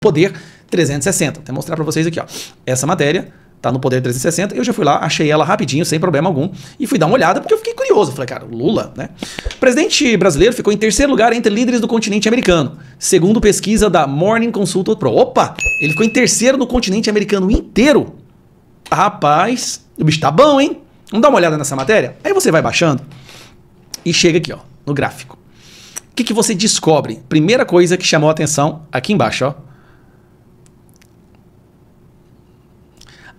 Poder 360. Vou até mostrar para vocês aqui, ó. Essa matéria tá no Poder 360. Eu já fui lá, achei ela rapidinho, sem problema algum, e fui dar uma olhada porque eu fiquei curioso. Falei, cara, Lula, né? O presidente brasileiro ficou em terceiro lugar entre líderes do continente americano, segundo pesquisa da Morning Consult Pro. Opa, ele ficou em terceiro no continente americano inteiro. Rapaz, o bicho tá bom, hein? Vamos dar uma olhada nessa matéria? Aí você vai baixando e chega aqui, ó, no gráfico. O que, que você descobre? Primeira coisa que chamou a atenção aqui embaixo, ó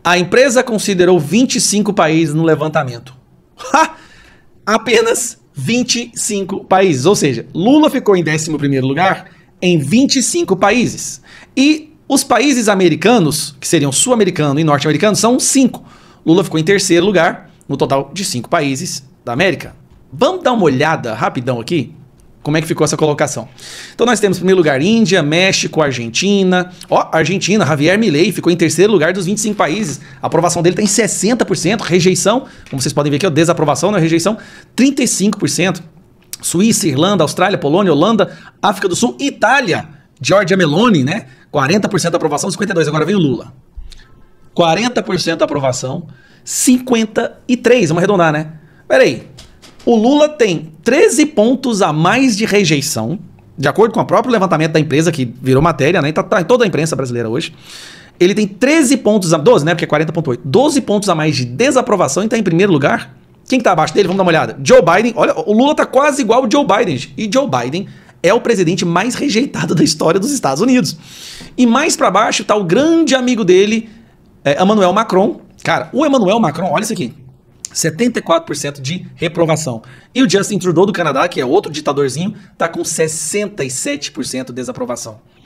A empresa considerou 25 países no levantamento. Ha! Apenas 25 países. Ou seja, Lula ficou em 11 lugar em 25 países. E os países americanos, que seriam sul-americano e norte-americano, são 5. Lula ficou em terceiro lugar, no total de 5 países da América. Vamos dar uma olhada rapidão aqui como é que ficou essa colocação. Então nós temos, em primeiro lugar, Índia, México, Argentina. Ó, oh, Argentina, Javier Milei ficou em terceiro lugar dos 25 países. A aprovação dele está em 60%, rejeição, como vocês podem ver aqui, ó, desaprovação, é rejeição, 35%. Suíça, Irlanda, Austrália, Polônia, Holanda, África do Sul, Itália, Giorgia Meloni, né? 40% da aprovação, 52%. Agora vem o Lula. 40% da aprovação, 53%. Vamos arredondar, né? Peraí, o Lula tem 13 pontos a mais de rejeição, de acordo com o próprio levantamento da empresa, que virou matéria, né? Tá, tá em toda a imprensa brasileira hoje. Ele tem 13 pontos a 12, né? Porque é 40,8. 12 pontos a mais de desaprovação e tá em primeiro lugar. Quem está abaixo dele? Vamos dar uma olhada. Joe Biden. Olha, o Lula está quase igual o Joe Biden. E Joe Biden é o presidente mais rejeitado da história dos Estados Unidos. E mais para baixo está o grande amigo dele, é, Emmanuel Macron. Cara, o Emmanuel Macron, olha isso aqui. 74% de reprovação. E o Justin Trudeau do Canadá, que é outro ditadorzinho, está com 67% de desaprovação.